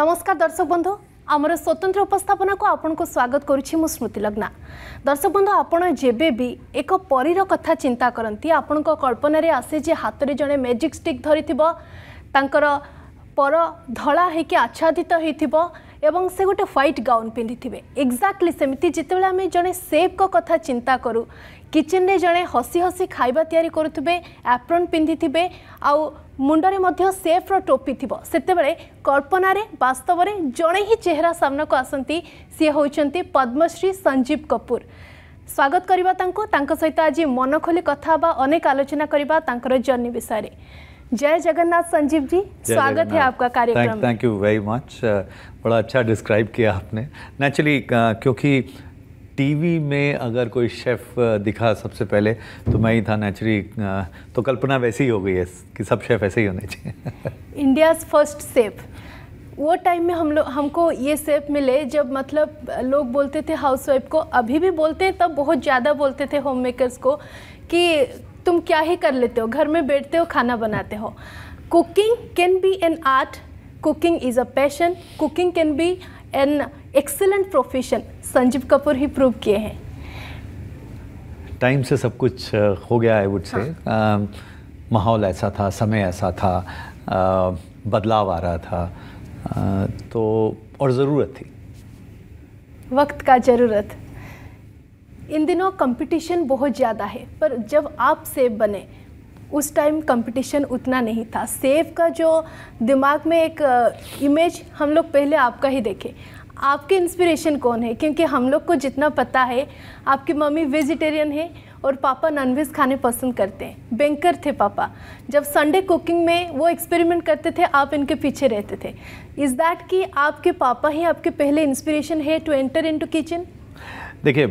নমস্কার দর্শক বন্ধু আমার স্বতন্ত্র উপস্থাপনা কু আপনার স্বাগত করছি মু স্মৃতি লগ্না দর্শক বন্ধু আপনার যেবে এক পরীর কথা চিন্তা করতে আপনার কল্পনার আসে যে হাতরে জনে ম্যাজিক স্টিক ধরি তাঁকর পর ধলা হয়েকি আচ্ছাদিত হয়েছিল এবং সে গোটে হোয়াইট গাউন পিঁধিবে এক্জাক্টলি সেমিতি যেতবে আমি জনে সেফ কথা চিন্তা করু কিচেনে জনে হসি হসি খাইবা তৈরি করুবে আপ্রন পিঁধিবে আউ मुंडे सेफ्र टोपी थी से कल्पन बास्तव में जड़े ही चेहरा सामना को आसती सी हूं पद्मश्री संजीव कपूर स्वागत करने सहित आज मन खोली कथा अनेक आलोचना करने जर्नी विषय जय जगन्नाथ संजीव जी स्वागत है आपका कार्यक्रम थैंक यू वेरी मच बड़ा अच्छा डिस्क्राइब किया आपने नेचुरली क्योंकि टीवी में अगर कोई शेफ़ दिखा सबसे पहले तो मैं ही था नेचुरी तो कल्पना वैसी ही हो गई है कि सब शेफ़ ऐसे ही होने चाहिए इंडियाज़ फर्स्ट सेफ वो टाइम में हम लोग हमको ये सेफ मिले जब मतलब लोग बोलते थे हाउसवाइफ को अभी भी बोलते हैं तब बहुत ज़्यादा बोलते थे होम मेकर्स को कि तुम क्या ही कर लेते हो घर में बैठते हो खाना बनाते हो cooking can be an art cooking is a passion cooking can be an excellent profession Sanjeev Kapoor ही प्रूव किए हैं टाइम से सब कुछ हो गया आई वुड से माहौल ऐसा था समय ऐसा था आ, बदलाव आ रहा था आ, तो और ज़रूरत थी वक्त का ज़रूरत इन दिनों कंपटीशन बहुत ज़्यादा है पर जब आप सेब बने उस टाइम कंपटीशन उतना नहीं था सेब का जो दिमाग में एक इमेज हम लोग पहले आपका ही देखे आपके इंस्पिरेशन कौन है क्योंकि हम लोग को जितना पता है आपकी मम्मी वेजिटेरियन है और पापा नॉनवेज खाने पसंद करते हैं बैंकर थे पापा जब संडे कुकिंग में वो एक्सपेरिमेंट करते थे आप इनके पीछे रहते थे इज़ दैट कि आपके पापा ही आपके पहले इंस्पिरेशन है टू एंटर टू किचन देखिए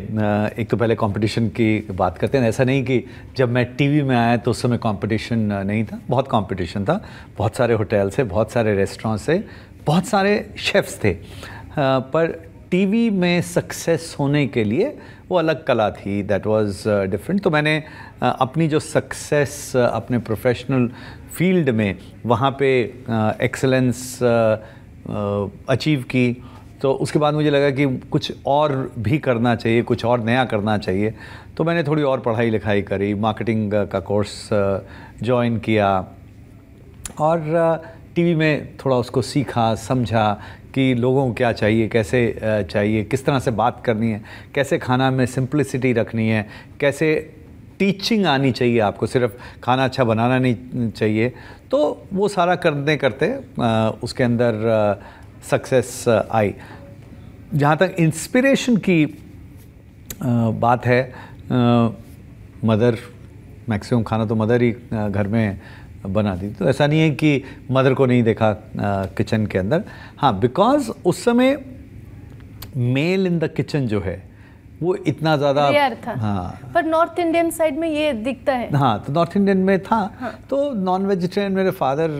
एक तो पहले कंपटीशन की बात करते हैं ऐसा नहीं कि जब मैं टीवी में आया तो उस समय कंपटीशन नहीं था बहुत कंपटीशन था बहुत सारे होटल से बहुत सारे रेस्टोरेंट से बहुत सारे शेफ्स थे हाँ, पर टीवी में सक्सेस होने के लिए वो अलग कला थी दैट वाज डिफरेंट तो मैंने uh, अपनी जो सक्सेस uh, अपने प्रोफेशनल फील्ड में वहाँ पे एक्सेलेंस uh, अचीव की तो उसके बाद मुझे लगा कि कुछ और भी करना चाहिए कुछ और नया करना चाहिए तो मैंने थोड़ी और पढ़ाई लिखाई करी मार्केटिंग का कोर्स ज्वाइन किया और टीवी में थोड़ा उसको सीखा समझा कि लोगों को क्या चाहिए कैसे चाहिए किस तरह से बात करनी है कैसे खाना में सिंप्लिसिटी रखनी है कैसे टीचिंग आनी चाहिए आपको सिर्फ खाना अच्छा बनाना नहीं चाहिए तो वो सारा करते करते उसके अंदर सक्सेस आई जहाँ तक इंस्पिरेशन की बात है मदर मैक्सिमम खाना तो मदर ही घर में बना दी तो ऐसा नहीं है कि मदर को नहीं देखा किचन के अंदर हाँ बिकॉज उस समय मेल इन द किचन जो है वो इतना ज़्यादा था हाँ पर नॉर्थ इंडियन साइड में ये दिखता है हाँ तो नॉर्थ इंडियन में था हाँ। तो नॉन वेजिटेरियन मेरे फादर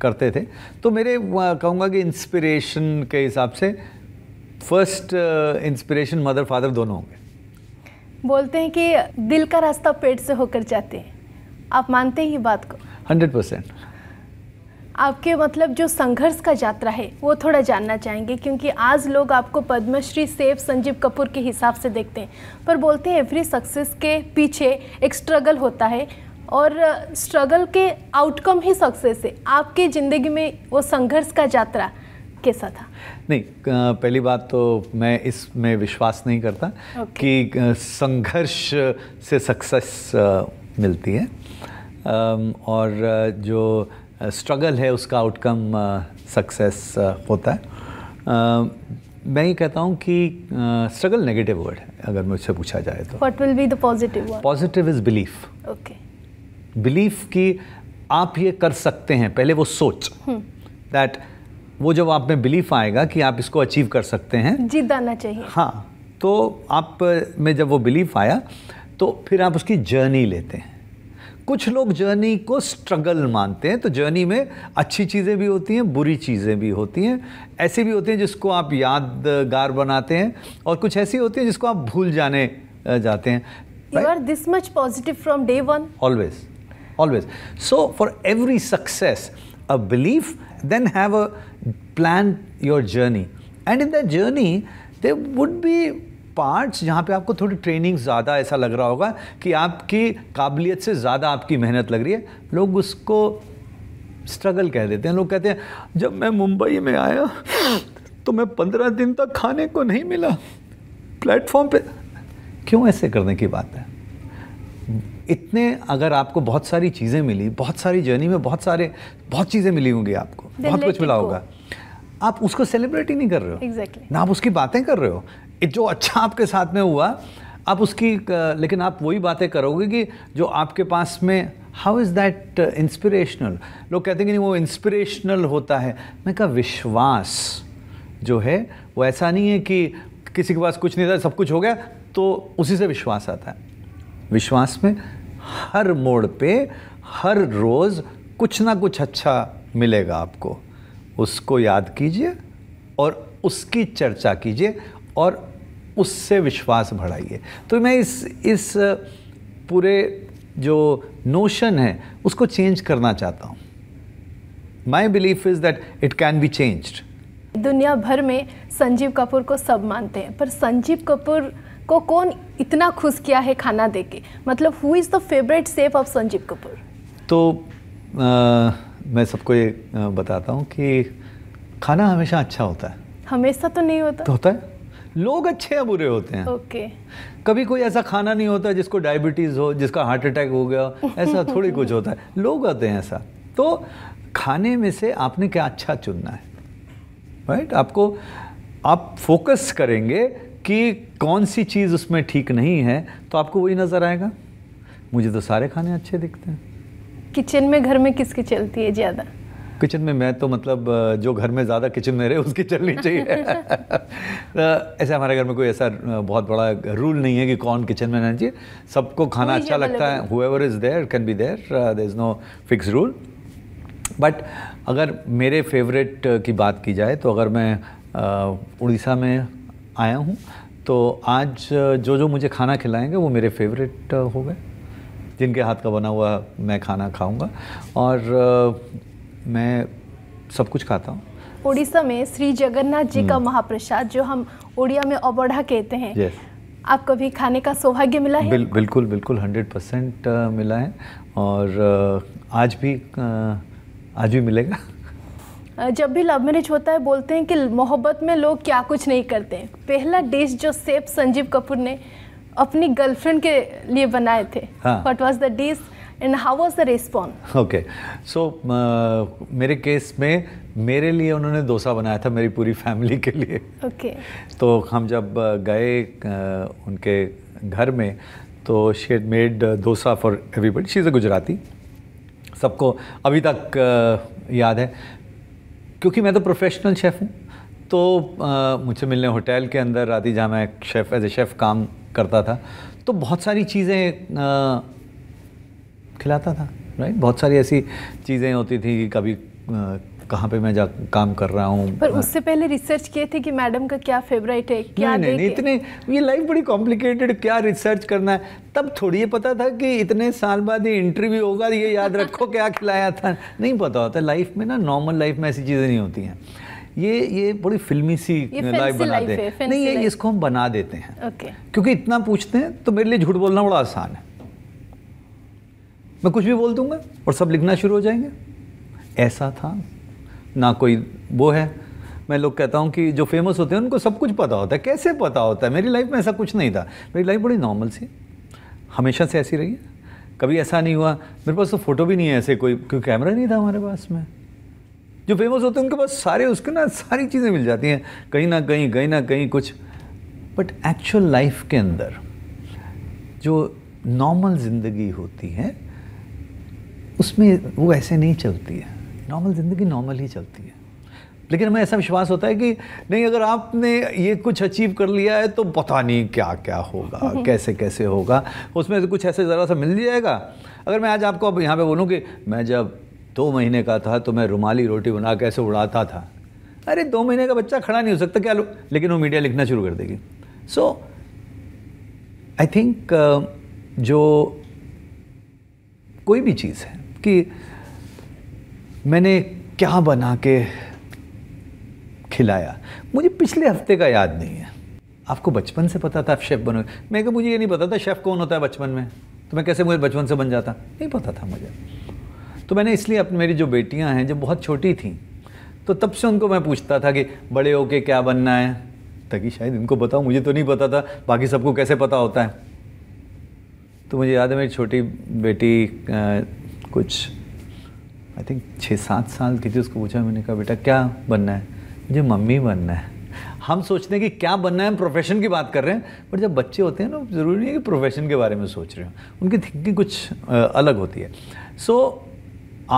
करते थे तो मेरे कहूँगा कि इंस्पिरेशन के हिसाब से फर्स्ट इंस्पिरेशन मदर फादर दोनों होंगे बोलते हैं कि दिल का रास्ता पेट से होकर जाते हैं आप मानते ही बात को हंड्रेड परसेंट आपके मतलब जो संघर्ष का यात्रा है वो थोड़ा जानना चाहेंगे क्योंकि आज लोग आपको पद्मश्री सेफ संजीव कपूर के हिसाब से देखते हैं पर बोलते हैं एवरी सक्सेस के पीछे एक स्ट्रगल होता है और स्ट्रगल के आउटकम ही सक्सेस है आपके ज़िंदगी में वो संघर्ष का यात्रा कैसा था नहीं पहली बात तो मैं इसमें विश्वास नहीं करता okay. कि संघर्ष से सक्सेस मिलती है और जो स्ट्रगल है उसका आउटकम सक्सेस होता है मैं ये कहता हूँ कि स्ट्रगल नेगेटिव वर्ड है अगर मुझसे पूछा जाए तो what will be the positive positive is belief okay belief कि आप ये कर सकते हैं पहले वो सोच दैट हम्म। वो जब आप में बिलीफ आएगा कि आप इसको अचीव कर सकते हैं जीत आना चाहिए हाँ तो आप में जब वो बिलीफ आया तो फिर आप उसकी जर्नी लेते हैं कुछ लोग जर्नी को स्ट्रगल मानते हैं तो जर्नी में अच्छी चीज़ें भी होती हैं बुरी चीज़ें भी होती हैं ऐसी भी होती हैं जिसको आप यादगार बनाते हैं और कुछ ऐसी होती हैं जिसको आप भूल जाने जाते हैं you are this much positive from day one always always so for every success a belief then have a plan your journey and in that journey they would be parts जहाँ पे आपको थोड़ी ट्रेनिंग ज़्यादा ऐसा लग रहा होगा कि आपकी काबिलियत से ज़्यादा आपकी मेहनत लग रही है लोग उसको स्ट्रगल कह देते हैं लोग कहते हैं जब मैं मुंबई में आया तो मैं पंद्रह दिन तक खाने को नहीं मिला प्लेटफॉर्म पे क्यों ऐसे करने की बात है इतने अगर आपको बहुत सारी चीज़ें मिली बहुत सारी जर्नी में बहुत सारे बहुत चीज़ें मिली होंगी आपको बहुत कुछ मिला होगा आप उसको सेलिब्रेट ही नहीं कर रहे हो exactly. ना आप उसकी बातें कर रहे हो जो अच्छा आपके साथ में हुआ आप उसकी लेकिन आप वही बातें करोगे कि जो आपके पास में हाउ इज़ दैट इंस्पिरेशनल लोग कहते हैं कि नहीं वो इंस्पिरेशनल होता है मैं कहा विश्वास जो है वो ऐसा नहीं है कि किसी के पास कुछ नहीं था सब कुछ हो गया तो उसी से विश्वास आता है विश्वास में हर मोड़ पे हर रोज़ कुछ ना कुछ अच्छा मिलेगा आपको उसको याद कीजिए और उसकी चर्चा कीजिए और उससे विश्वास बढ़ाइए तो मैं इस इस पूरे जो नोशन है उसको चेंज करना चाहता हूँ my belief is that it can be change दुनिया भर में संजीव कपूर को सब मानते हैं पर संजीव कपूर को कौन इतना खुश किया है खाना दे के मतलब who is the favourite chef of Sanjeev Kapoor तो आ, मैं सबको ये बताता हूँ कि खाना हमेशा अच्छा होता है हमेशा तो नहीं होता तो होता है लोग अच्छे या बुरे होते हैं ओके okay. कभी कोई ऐसा खाना नहीं होता जिसको डायबिटीज़ हो जिसका हार्ट अटैक हो गया ऐसा थोड़ी कुछ होता है लोग आते हैं ऐसा तो खाने में से आपने क्या अच्छा चुनना है राइट right? आपको आप फोकस करेंगे कि कौन सी चीज़ उसमें ठीक नहीं है तो आपको वही नज़र आएगा मुझे तो सारे खाने अच्छे दिखते हैं किचन में घर में किसकी चलती है ज़्यादा किचन में मैं तो मतलब जो घर में ज़्यादा किचन में रहे उसकी चलनी चाहिए तो ऐसे हमारे घर में कोई ऐसा बहुत बड़ा रूल नहीं है कि कौन किचन में रहना चाहिए सबको खाना अच्छा लगता है ever is there can be there there is no fix rule but अगर मेरे फेवरेट की बात की जाए तो अगर मैं उड़ीसा में आया हूँ तो आज जो जो मुझे खाना खिलाएंगे वो मेरे फेवरेट हो गए जिनके हाथ का बना हुआ मैं खाना खाऊंगा और मैं सब कुछ खाता हूँ उड़ीसा में श्री जगन्नाथ जी का हम्म। महाप्रसाद जो हम उड़िया में अबोढ़ा कहते हैं yes. आपको भी खाने का सौभाग्य मिला है बिल, बिल्कुल बिल्कुल हंड्रेड परसेंट मिला है और आज भी आज भी मिलेगा जब भी लव मैरिज होता है बोलते हैं कि मोहब्बत में लोग क्या कुछ नहीं करते हैं पहला डिश जो सेफ संजीव कपूर ने अपनी गर्लफ्रेंड के लिए बनाए थे what was the dish and how was the response okay so मेरे केस में मेरे लिए उन्होंने डोसा बनाया था मेरी पूरी फैमिली के लिए ओके okay. तो हम जब uh, गए uh, उनके घर में तो she had made dosa for everybody she is a Gujarati सबको अभी तक uh, याद है क्योंकि मैं तो प्रोफेशनल शेफ़ हूँ तो मुझे मिलने होटल के अंदर आती जहाँ मैं शेफ़ एज ए शेफ़ काम करता था तो बहुत सारी चीज़ें खिलाता था राइट बहुत सारी ऐसी चीज़ें होती थी कि कभी कहाँ पे मैं जा काम कर रहा हूँ पर हाँ। उससे पहले रिसर्च किए थे कि मैडम का क्या फेवरेट है क्या नहीं नहीं इतने ये लाइफ बड़ी कॉम्प्लिकेटेड क्या रिसर्च करना है तब थोड़ी ये पता था कि इतने साल बाद ये इंटरव्यू होगा ये याद रखो क्या खिलाया था नहीं पता होता लाइफ में ना नॉर्मल लाइफ में ऐसी चीज़ें नहीं होती हैं ये ये बड़ी फिल्मी सी लाइफ बनाते हैं नहीं ये इसको हम बना देते हैं क्योंकि इतना पूछते हैं तो मेरे लिए झूठ बोलना बड़ा आसान है मैं कुछ भी बोल दूंगा और सब लिखना शुरू हो जाएंगे ऐसा था ना कोई वो है मैं लोग कहता हूँ कि जो फेमस होते हैं उनको सब कुछ पता होता है कैसे पता होता है मेरी लाइफ में ऐसा कुछ नहीं था मेरी लाइफ बड़ी नॉर्मल सी हमेशा से ऐसी रही है कभी ऐसा नहीं हुआ मेरे पास तो फ़ोटो भी नहीं है ऐसे कोई क्योंकि कैमरा नहीं था हमारे पास में जो फेमस होते हैं उनके पास सारे उसके ना सारी चीज़ें मिल जाती हैं कहीं ना कहीं कहीं ना कहीं कुछ बट एक्चुअल लाइफ के अंदर जो नॉर्मल ज़िंदगी होती है उसमें वो ऐसे नहीं चलती है नॉर्मल ज़िंदगी नॉर्मल ही चलती है लेकिन हमें ऐसा विश्वास होता है कि नहीं अगर आपने ये कुछ अचीव कर लिया है तो पता नहीं क्या क्या होगा कैसे कैसे होगा उसमें से कुछ ऐसे ज़रा सा मिल जाएगा अगर मैं आज आपको अब यहाँ पे बोलूँ कि मैं जब दो महीने का था तो मैं रुमाली रोटी बना कैसे उड़ाता था अरे दो महीने का बच्चा खड़ा नहीं हो सकता क्या लो लेकिन वो मीडिया लिखना शुरू कर देगी सो आई थिंक जो कोई भी चीज़ है कि मैंने क्या बना के खिलाया मुझे पिछले हफ्ते का याद नहीं है आपको बचपन से पता था आप शेफ़ बनोगे मैं क्या मुझे ये नहीं पता था शेफ़ कौन होता है बचपन में तो मैं कैसे मुझे बचपन से बन जाता नहीं पता था मुझे तो मैंने इसलिए अपनी मेरी जो बेटियां हैं जब बहुत छोटी थीं तो तब से उनको मैं पूछता था कि बड़े होके क्या बनना है ताकि शायद इनको बताओ मुझे तो नहीं पता था बाकी सबको कैसे पता होता है तो मुझे याद है मेरी छोटी बेटी कुछ आई थिंक छः सात साल की थी उसको पूछा मैंने कहा बेटा क्या बनना है मुझे मम्मी बनना है हम सोचते हैं कि क्या बनना है हम प्रोफेशन की बात कर रहे हैं पर जब बच्चे होते हैं ना ज़रूरी नहीं है कि प्रोफेशन के बारे में सोच रहे हो उनकी थिंकिंग कुछ अलग होती है सो so,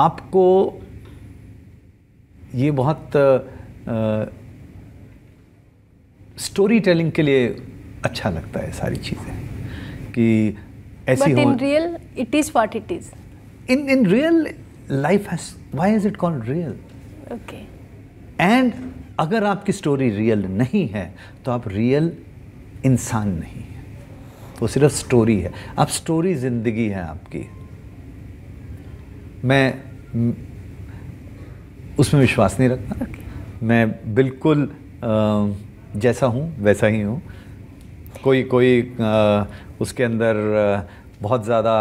आपको ये बहुत स्टोरी टेलिंग के लिए अच्छा लगता है सारी चीज़ें कि ऐसी it is what it is in in real life has why is it called real okay and अगर आपकी स्टोरी रियल नहीं है तो आप रियल इंसान नहीं है वो सिर्फ स्टोरी है आप स्टोरी जिंदगी है आपकी मैं उसमें विश्वास नहीं रखता मैं बिल्कुल जैसा हूँ वैसा ही हूँ कोई कोई उसके अंदर बहुत ज़्यादा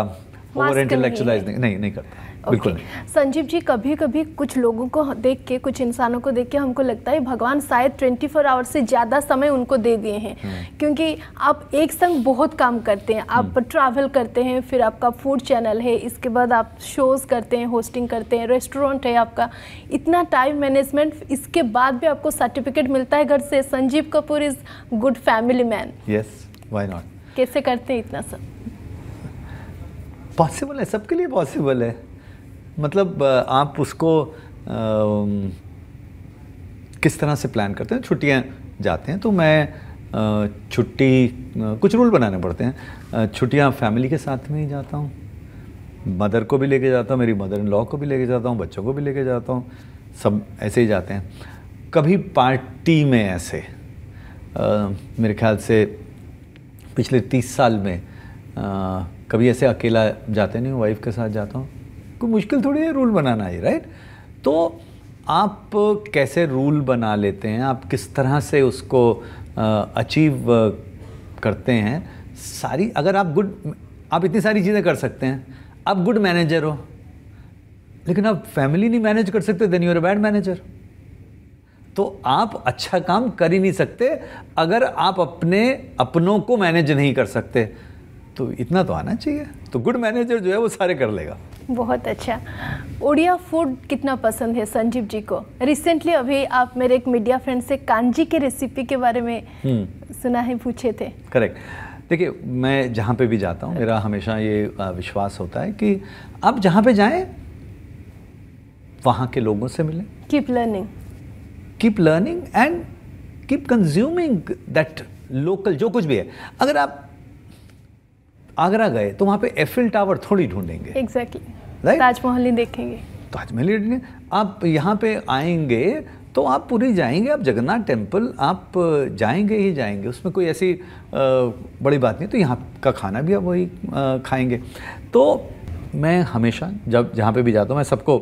ओवर इंटेलेक्चुअलाइज नहीं, नहीं नहीं करता बिल्कुल नहीं संजीव जी कभी कभी कुछ लोगों को देख के कुछ इंसानों को देख के हमको लगता है भगवान शायद 24 फोर आवर्स से ज़्यादा समय उनको दे दिए हैं हम्म। क्योंकि आप एक संग बहुत काम करते हैं आप ट्रैवल हम्म। करते हैं फिर आपका फूड चैनल है इसके बाद आप शोज़ करते हैं होस्टिंग करते हैं रेस्टोरेंट है आपका इतना टाइम मैनेजमेंट इसके बाद भी आपको सर्टिफिकेट मिलता है घर से Sanjeev Kapoor is good family man yes why not कैसे करते हैं इतना सब पॉसिबल है सबके लिए पॉसिबल है मतलब आप उसको आ, किस तरह से प्लान करते हैं छुट्टियाँ जाते हैं तो मैं छुट्टी कुछ रूल बनाने पड़ते हैं छुट्टियाँ फैमिली के साथ में ही जाता हूँ मदर को भी लेके जाता हूँ मेरी मदर इन लॉ को भी लेके जाता हूँ बच्चों को भी लेके जाता हूँ सब ऐसे ही जाते हैं कभी पार्टी में ऐसे आ, मेरे ख्याल से पिछले तीस साल में आ, कभी ऐसे अकेला जाते नहीं वाइफ के साथ जाता हूँ कोई मुश्किल थोड़ी है रूल बनाना ही राइट तो आप कैसे रूल बना लेते हैं आप किस तरह से उसको अचीव करते हैं सारी अगर आप गुड आप इतनी सारी चीज़ें कर सकते हैं आप गुड मैनेजर हो लेकिन आप फैमिली नहीं मैनेज कर सकते देन यूर बैड मैनेजर तो आप अच्छा काम कर ही नहीं सकते अगर आप अपने अपनों को मैनेज नहीं कर सकते तो इतना तो आना चाहिए तो गुड मैनेजर जो है वो सारे कर लेगा बहुत अच्छा उड़िया फूड कितना पसंद है संजीव जी को रिसेंटली अभी आप मेरे एक मीडिया फ्रेंड से कांजी के रेसिपी के बारे में हम्म। सुना है पूछे थे करेक्ट देखिए मैं जहाँ पे भी जाता हूँ मेरा हमेशा ये विश्वास होता है कि आप जहाँ पे जाएं वहाँ के लोगों से मिलें keep learning keep learning and keep consuming that local जो कुछ भी है अगर आप आगरा गए तो वहाँ पे एफिल टावर थोड़ी ढूंढेंगे एग्जैक्टली exactly. right? ताजमहल ही देखेंगे ताजमहल ही देखेंगे आप यहाँ पे आएंगे तो आप पूरी जाएंगे आप जगन्नाथ टेम्पल आप जाएंगे ही जाएंगे उसमें कोई ऐसी बड़ी बात नहीं तो यहाँ का खाना भी आप वही खाएंगे तो मैं हमेशा जब जहाँ पे भी जाता हूँ मैं सबको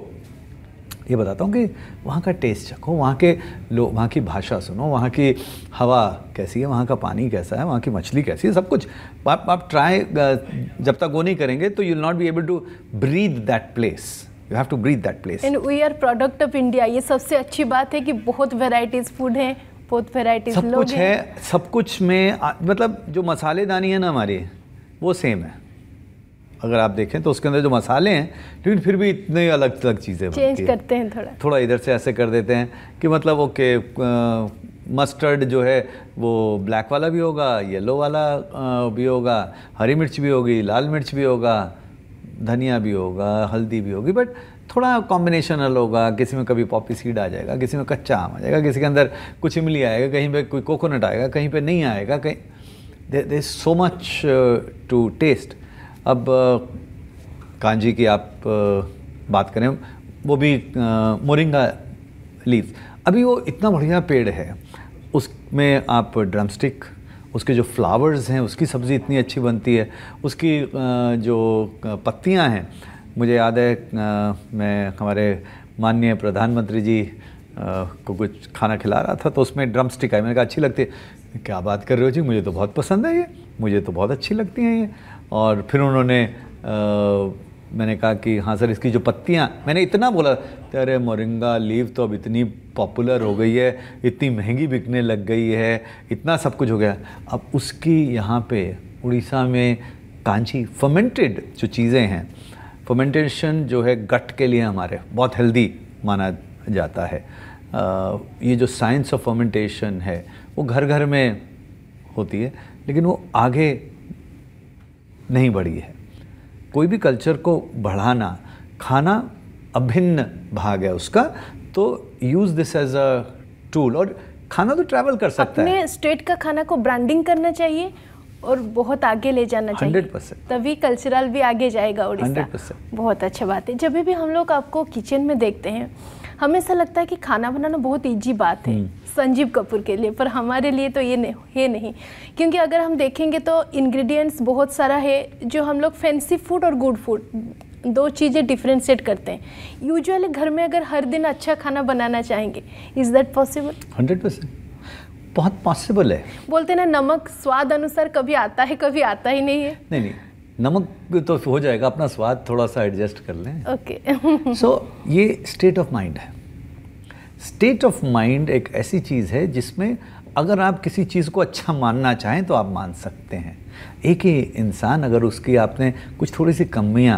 ये बताता हूँ कि वहाँ का टेस्ट चखो वहाँ के लोग वहाँ की भाषा सुनो वहाँ की हवा कैसी है वहाँ का पानी कैसा है वहाँ की मछली कैसी है सब कुछ आप आप ट्राई जब तक वो नहीं करेंगे तो you not be able to breathe that place you have to breathe that place and we are product of India ये सबसे अच्छी बात है कि बहुत वेराइटीज़ फूड हैं बहुत वेराइटीज़ सब कुछ है सब कुछ में मतलब जो मसालेदानी है ना हमारी वो सेम है अगर आप देखें तो उसके अंदर जो मसाले हैं लेकिन फिर भी इतने अलग अलग चीज़ें चेंज करते हैं थोड़ा थोड़ा इधर से ऐसे कर देते हैं कि मतलब ओके मस्टर्ड जो है वो ब्लैक वाला भी होगा येलो वाला भी होगा हरी मिर्च भी होगी लाल मिर्च भी होगा धनिया भी होगा हल्दी भी होगी बट थोड़ा कॉम्बिनेशन अलग होगा किसी में कभी पॉपी सीड आ जाएगा किसी में कच्चा आम आ जाएगा किसी के अंदर कुछ इमली आएगा कहीं पे कोई कोकोनट आएगा कहीं पे नहीं आएगा कहीं they so much to taste अब कांजी की आप बात करें वो भी मोरिंगा लीव्स अभी वो इतना बढ़िया पेड़ है उसमें आप ड्रमस्टिक उसके जो फ्लावर्स हैं उसकी सब्ज़ी इतनी अच्छी बनती है उसकी जो पत्तियां हैं मुझे याद है मैं हमारे माननीय प्रधानमंत्री जी को कुछ खाना खिला रहा था तो उसमें ड्रम स्टिक आई मैंने कहा अच्छी लगती है क्या बात कर रहे हो जी मुझे तो बहुत पसंद है ये मुझे तो बहुत अच्छी लगती हैं ये और फिर उन्होंने मैंने कहा कि हाँ सर इसकी जो पत्तियाँ मैंने इतना बोला अरे मोरिंगा लीव तो अब इतनी पॉपुलर हो गई है इतनी महंगी बिकने लग गई है इतना सब कुछ हो गया अब उसकी यहाँ पे उड़ीसा में कांची फर्मेंटेड जो चीज़ें हैं फर्मेंटेशन जो है गट के लिए हमारे बहुत हेल्दी माना जाता है आ, ये जो साइंस ऑफ फर्मेंटेशन है वो घर घर में होती है लेकिन वो आगे नहीं बढ़ी है कोई भी कल्चर को बढ़ाना खाना अभिन्न भाग है उसका तो use this as a tool और खाना तो ट्रैवल कर सकता अपने है स्टेट का खाना को ब्रांडिंग करना चाहिए और बहुत आगे ले जाना 100%. चाहिए तभी कल्चरल भी आगे जाएगा उड़ीसा बहुत अच्छा बात है जब भी हम लोग आपको किचन में देखते हैं हमें ऐसा लगता है कि खाना बनाना बहुत ईजी बात है हम्म। संजीव कपूर के लिए पर हमारे लिए तो ये नहीं है नहीं क्योंकि अगर हम देखेंगे तो इंग्रेडिएंट्स बहुत सारा है जो हम लोग फैंसी फूड और गुड फूड दो चीज़ें डिफ्रेंशिएट करते हैं यूजुअली घर में अगर हर दिन अच्छा खाना बनाना चाहेंगे is that possible hundred percent बहुत पॉसिबल है बोलते ना नमक स्वाद अनुसार कभी आता है कभी आता ही नहीं है नहीं नहीं नमक तो हो जाएगा अपना स्वाद थोड़ा सा एडजस्ट कर लें ओके okay. सो so, ये स्टेट ऑफ माइंड है स्टेट ऑफ माइंड एक ऐसी चीज़ है जिसमें अगर आप किसी चीज़ को अच्छा मानना चाहें तो आप मान सकते हैं एक ही इंसान अगर उसकी आपने कुछ थोड़ी सी कमियाँ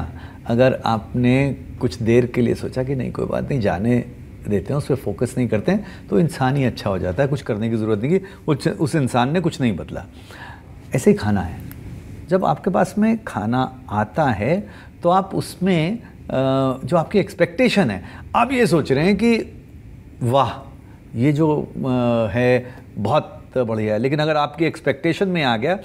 अगर आपने कुछ देर के लिए सोचा कि नहीं कोई बात नहीं जाने देते हैं उस पर फोकस नहीं करते हैं तो इंसान ही अच्छा हो जाता है कुछ करने की ज़रूरत नहीं कि उस इंसान ने कुछ नहीं बदला ऐसे ही खाना है जब आपके पास में खाना आता है तो आप उसमें जो आपकी एक्सपेक्टेशन है आप ये सोच रहे हैं कि वाह ये जो है बहुत बढ़िया है लेकिन अगर आपकी एक्सपेक्टेशन में आ गया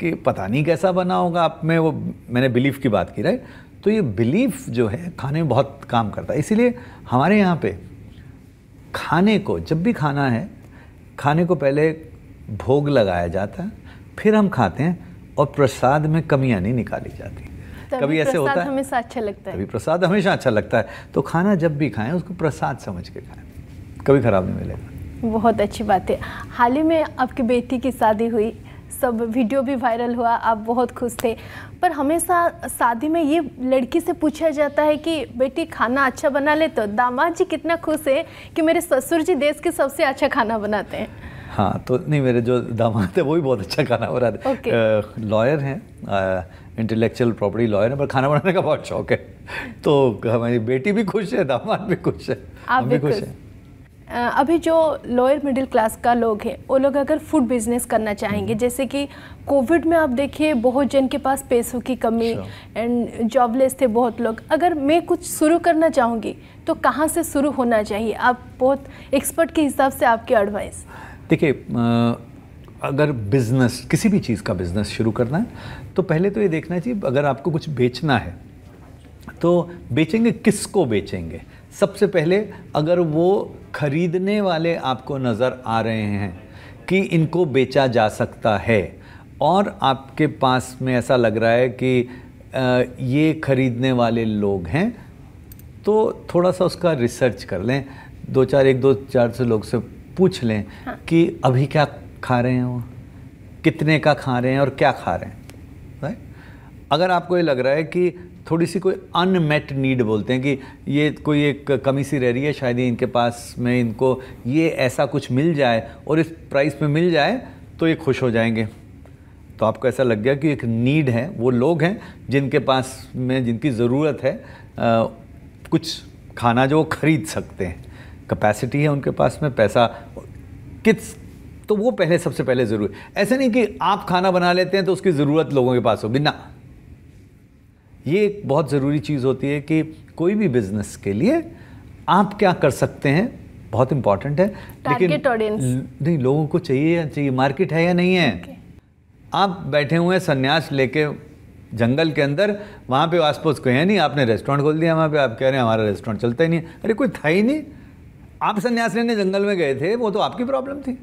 कि पता नहीं कैसा बना होगा आप में वो मैंने बिलीफ की बात की राइट तो ये बिलीफ जो है खाने में बहुत काम करता है इसीलिए हमारे यहाँ पे खाने को जब भी खाना है खाने को पहले भोग लगाया जाता है फिर हम खाते हैं और प्रसाद में कमियाँ नहीं निकाली जाती कभी ऐसे होता है हमेशा अच्छा लगता है कभी प्रसाद हमेशा अच्छा लगता है तो खाना जब भी खाएं उसको प्रसाद समझ के खाएं कभी ख़राब नहीं मिलेगा बहुत अच्छी बात है हाल ही में आपकी बेटी की शादी हुई सब वीडियो भी वायरल हुआ आप बहुत खुश थे पर हमेशा शादी में ये लड़की से पूछा जाता है कि बेटी खाना अच्छा बना ले तो दामाद जी कितना खुश है कि मेरे ससुर जी देश के सबसे अच्छा खाना बनाते हैं हाँ तो नहीं मेरे जो दामाद थे वो भी बहुत अच्छा खाना बनाते okay. लॉयर हैं इंटेलेक्चुअल प्रॉपर्टी लॉयर है पर खाना बनाने का बहुत शौक है तो हमारी बेटी भी खुश है दामाद भी खुश है आप भी खुश हैं अभी जो लोअर मिडिल क्लास का लोग हैं वो लोग अगर फूड बिजनेस करना चाहेंगे हम्म। जैसे कि कोविड में आप देखिए बहुत जन के पास पैसों की कमी एंड अच्छा। जॉबलेस थे बहुत लोग अगर मैं कुछ शुरू करना चाहूँगी तो कहाँ से शुरू होना चाहिए आप बहुत एक्सपर्ट के हिसाब से आपकी एडवाइस देखिए अगर बिज़नेस किसी भी चीज़ का बिज़नेस शुरू करना है तो पहले तो ये देखना चाहिए अगर आपको कुछ बेचना है तो बेचेंगे किसको बेचेंगे सबसे पहले अगर वो खरीदने वाले आपको नज़र आ रहे हैं कि इनको बेचा जा सकता है और आपके पास में ऐसा लग रहा है कि ये खरीदने वाले लोग हैं तो थोड़ा सा उसका रिसर्च कर लें दो चार एक दो चार से लोग से पूछ लें हाँ। कि अभी क्या खा रहे हैं वो कितने का खा रहे हैं और क्या खा रहे हैं राइट अगर आपको ये लग रहा है कि थोड़ी सी कोई अनमेट नीड बोलते हैं कि ये कोई एक कमी सी रह रही है शायद इनके पास में इनको ये ऐसा कुछ मिल जाए और इस प्राइस में मिल जाए तो ये खुश हो जाएंगे तो आपको ऐसा लग गया कि एक नीड है वो लोग हैं जिनके पास में जिनकी ज़रूरत है आ, कुछ खाना जो ख़रीद सकते हैं कैपेसिटी है उनके पास में पैसा किस तो वो पहले सबसे पहले ज़रूरी ऐसे नहीं कि आप खाना बना लेते हैं तो उसकी ज़रूरत लोगों के पास हो बिना ये एक बहुत ज़रूरी चीज़ होती है कि कोई भी बिजनेस के लिए आप क्या कर सकते हैं बहुत इंपॉर्टेंट है लेकिन नहीं लोगों को चाहिए या चाहिए मार्केट है या नहीं है okay. आप बैठे हुए हैं संन्यास लेके जंगल के अंदर वहाँ पे आसपास कोई है नहीं आपने रेस्टोरेंट खोल दिया वहाँ पे आप कह रहे हैं हमारा रेस्टोरेंट चलता ही नहीं अरे कोई था ही नहीं आप संन्यास लेने जंगल में गए थे वो तो आपकी प्रॉब्लम थी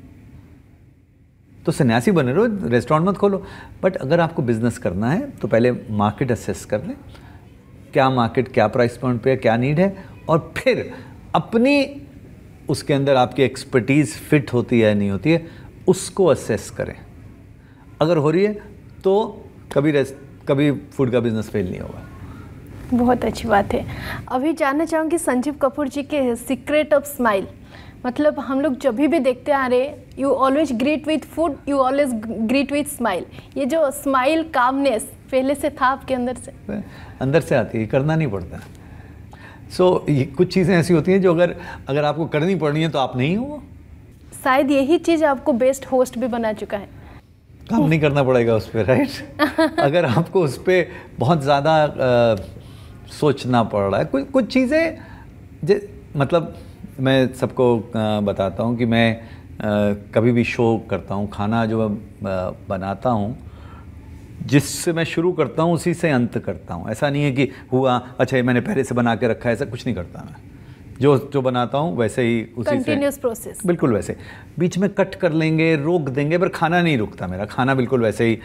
तो सन्यासी बने रहो रेस्टोरेंट मत खोलो बट अगर आपको बिज़नेस करना है तो पहले मार्केट असेस कर लें क्या मार्केट क्या प्राइस पॉइंट पे है क्या नीड है और फिर अपनी उसके अंदर आपकी एक्सपर्टीज़ फिट होती है नहीं होती है उसको असेस करें अगर हो रही है तो कभी कभी फूड का बिज़नेस फेल नहीं होगा बहुत अच्छी बात है अभी जानना चाहूँगी संजीव कपूर जी के सीक्रेट ऑफ स्माइल मतलब हम लोग जब भी देखते आ रहे you always greet with food you always greet with smile ये जो स्माइल कामनेस पहले से था आपके अंदर से अंदर से आती है करना नहीं पड़ता सो so, ये कुछ चीज़ें ऐसी होती हैं जो अगर अगर आपको करनी पड़नी है तो आप नहीं हो शायद यही चीज़ आपको बेस्ट होस्ट भी बना चुका है काम नहीं करना पड़ेगा उस पर राइट अगर आपको उस पर बहुत ज़्यादा सोचना पड़ रहा है कुछ कुछ चीज़ें मतलब मैं सबको बताता हूँ कि मैं कभी भी शो करता हूँ खाना जो बनाता हूँ जिससे मैं शुरू करता हूँ उसी से अंत करता हूँ ऐसा नहीं है कि हुआ अच्छा ये मैंने पहले से बना के रखा है ऐसा कुछ नहीं करता मैं जो जो बनाता हूँ वैसे ही उसी कंटिन्यूस प्रोसेस बिल्कुल वैसे बीच में कट कर लेंगे रोक देंगे पर खाना नहीं रुकता मेरा खाना बिल्कुल वैसे ही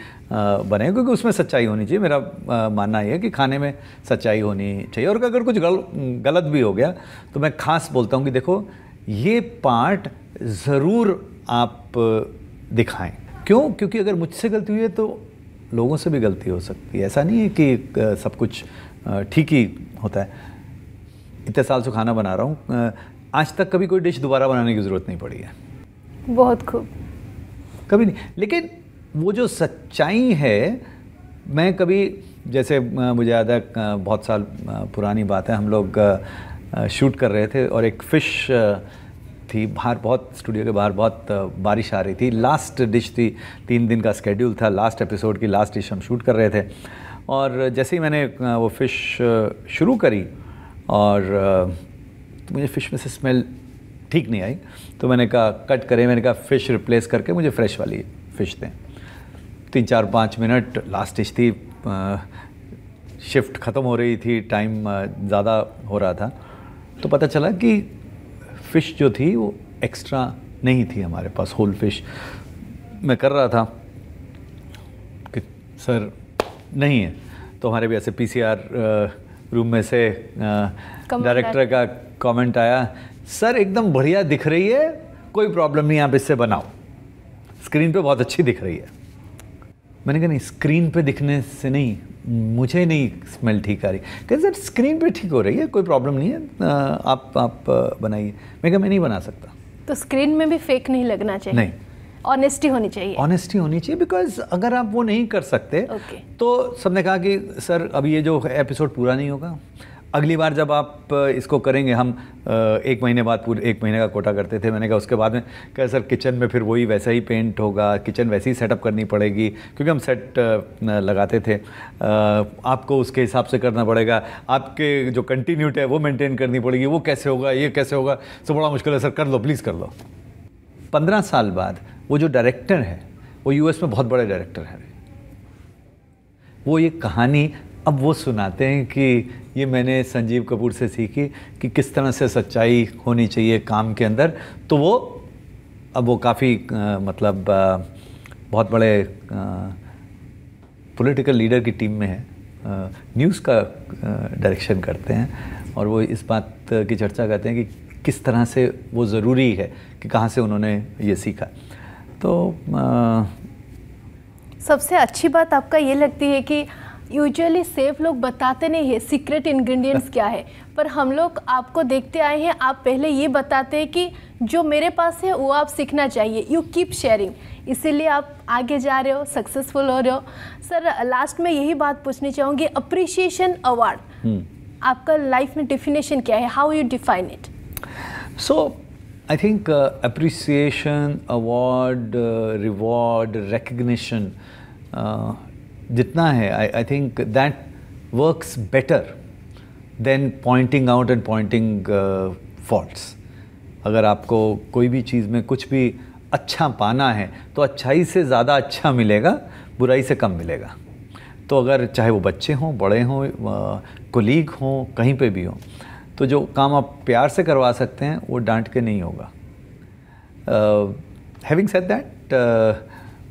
बने क्योंकि उसमें सच्चाई होनी चाहिए मेरा मानना यह है कि खाने में सच्चाई होनी चाहिए और अगर कुछ गल, गलत भी हो गया तो मैं खास बोलता हूँ कि देखो ये पार्ट ज़रूर आप दिखाएं क्यों क्योंकि अगर मुझसे गलती हुई है तो लोगों से भी गलती हो सकती है ऐसा नहीं है कि सब कुछ ठीक ही होता है इतने साल से खाना बना रहा हूँ आज तक कभी कोई डिश दोबारा बनाने की ज़रूरत नहीं पड़ी है बहुत खूब कभी नहीं लेकिन वो जो सच्चाई है मैं कभी जैसे मुझे याद है बहुत साल पुरानी बात है हम लोग शूट कर रहे थे और एक फ़िश थी बाहर बहुत स्टूडियो के बाहर बहुत बारिश आ रही थी लास्ट डिश थी तीन दिन का स्केड्यूल था लास्ट एपिसोड की लास्ट डिश हम शूट कर रहे थे और जैसे ही मैंने वो फ़िश शुरू करी और तो मुझे फ़िश में से स्मेल ठीक नहीं आई तो मैंने कहा कट करें मैंने कहा फ़िश रिप्लेस करके मुझे फ्रेश वाली फ़िश दें तीन चार पाँच मिनट लास्ट डिश थी शिफ्ट ख़त्म हो रही थी टाइम ज़्यादा हो रहा था तो पता चला कि फ़िश जो थी वो एक्स्ट्रा नहीं थी हमारे पास होल फिश मैं कर रहा था कि सर नहीं है तो हमारे भी ऐसे पीसीआर रूम में से डायरेक्टर का कमेंट आया सर एकदम बढ़िया दिख रही है कोई प्रॉब्लम नहीं आप इससे बनाओ स्क्रीन पे बहुत अच्छी दिख रही है मैंने कहा नहीं स्क्रीन पे दिखने से नहीं मुझे नहीं स्मेल ठीक आ रही कह सर स्क्रीन पे ठीक हो रही है कोई प्रॉब्लम नहीं है आप आप बनाइए मैं कहा मैं नहीं बना सकता तो स्क्रीन में भी फेक नहीं लगना चाहिए नहीं ऑनेस्टी होनी चाहिए ऑनेस्टी होनी चाहिए बिकॉज अगर आप वो नहीं कर सकते okay. तो सबने कहा कि सर अभी ये जो एपिसोड पूरा नहीं होगा अगली बार जब आप इसको करेंगे हम एक महीने बाद पूरे एक महीने का कोटा करते थे मैंने कहा उसके बाद में कह सर किचन में फिर वही वैसा ही पेंट होगा किचन वैसे ही सेटअप करनी पड़ेगी क्योंकि हम सेट लगाते थे आपको उसके हिसाब से करना पड़ेगा आपके जो कंटिन्यूटी है वो मेंटेन करनी पड़ेगी वो कैसे होगा ये कैसे होगा सो तो बड़ा मुश्किल है सर कर लो प्लीज़ कर लो पंद्रह साल बाद वो जो डायरेक्टर है वो यूएस में बहुत बड़े डायरेक्टर हैं वो ये कहानी अब वो सुनाते हैं कि ये मैंने संजीव कपूर से सीखी कि किस तरह से सच्चाई होनी चाहिए काम के अंदर तो वो अब वो काफ़ी मतलब आ, बहुत बड़े पॉलिटिकल लीडर की टीम में है न्यूज़ का डायरेक्शन करते हैं और वो इस बात की चर्चा करते हैं कि किस तरह से वो ज़रूरी है कि कहाँ से उन्होंने ये सीखा तो आ, सबसे अच्छी बात आपका ये लगती है कि यूजुअली सेफ लोग बताते नहीं है सीक्रेट इंग्रेडिएंट्स क्या है पर हम लोग आपको देखते आए हैं आप पहले ये बताते हैं कि जो मेरे पास है वो आप सीखना चाहिए यू कीप शेयरिंग इसीलिए आप आगे जा रहे हो सक्सेसफुल हो रहे हो सर लास्ट में यही बात पूछनी चाहूँगी अप्रिशिएशन अवार्ड आपका लाइफ में डिफिनेशन क्या है how you define it so I think uh, appreciation, award, uh, reward, recognition, uh, jitna hai, I, I think that works better than pointing out and pointing uh, faults. अगर आपको कोई भी चीज़ में कुछ भी अच्छा पाना है तो अच्छाई से ज़्यादा अच्छा मिलेगा बुराई से कम मिलेगा तो अगर चाहे वो बच्चे हों बड़े हों कोलीग हों कहीं पे भी हों तो जो काम आप प्यार से करवा सकते हैं वो डांट के नहीं होगा हैविंग सेड दैट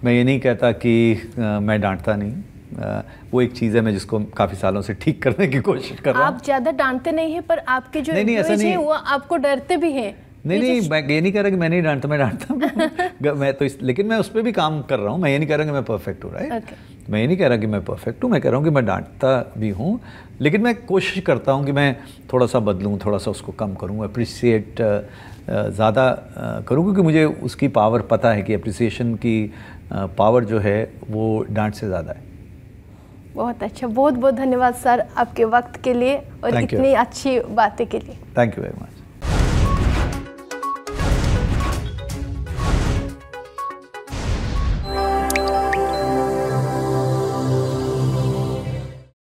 मैं ये नहीं कहता कि uh, मैं डांटता नहीं Uh, वो एक चीज़ है मैं जिसको काफ़ी सालों से ठीक करने की कोशिश कर रहा हूँ आप ज़्यादा डांटते नहीं हैं पर आपके जो नहीं, नहीं, ऐसा नहीं। वो आपको डरते भी हैं नहीं नहीं मैं ये नहीं कह रहा कि मैं नहीं डांटता मैं डांटता मैं तो इस लेकिन मैं उस पर भी काम कर रहा हूँ मैं ये नहीं कह रहा कि मैं परफेक्ट हूँ राइट okay. मैं ये नहीं कह रहा कि मैं परफेक्ट हूँ मैं कह रहा हूँ कि मैं डांटता भी हूँ लेकिन मैं कोशिश करता हूँ कि मैं थोड़ा सा बदलूँ थोड़ा सा उसको कम करूँ अप्रिसिएट ज़्यादा करूँ क्योंकि मुझे उसकी पावर पता है कि अप्रिसिएशन की पावर जो है वो डांट से ज़्यादा है बहुत अच्छा बहुत बहुत धन्यवाद सर आपके वक्त के लिए और इतनी अच्छी बातें के लिए थैंक यू वेरी मच